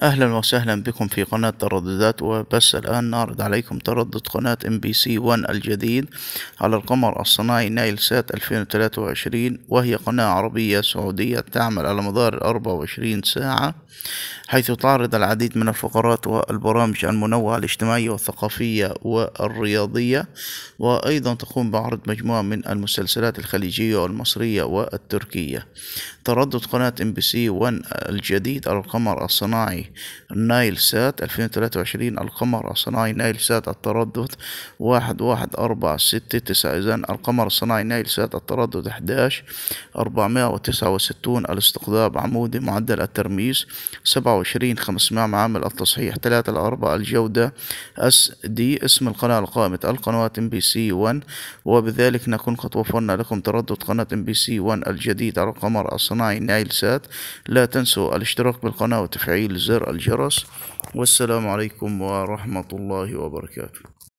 اهلا وسهلا بكم في قناة ترددات وبس الان نعرض عليكم تردد قناة ام بي سي 1 الجديد على القمر الصناعي نايل سات 2023 وهي قناة عربية سعودية تعمل على مدار 24 ساعة حيث تعرض العديد من الفقرات والبرامج المنوعة الاجتماعية والثقافية والرياضية وايضا تقوم بعرض مجموعة من المسلسلات الخليجية والمصرية والتركية تردد قناة ام بي سي 1 الجديد على القمر الصناعي الصناعي نايل سات 2023 القمر الصناعي نايل سات التردد واحد واحد أربعة إذا القمر الصناعي نايل سات التردد 11 469 الاستقطاب عمودي معدل الترميز 27 500 عامل التصحيح 3 الأربعة الجودة اس دي اسم القناة القائمة القنوات ام بي سي 1 وبذلك نكون قد وفرنا لكم تردد قناة ام بي سي 1 الجديد على القمر الصناعي نايل سات لا تنسوا الاشتراك بالقناة وتفعيل زر زر الجرس والسلام عليكم ورحمة الله وبركاته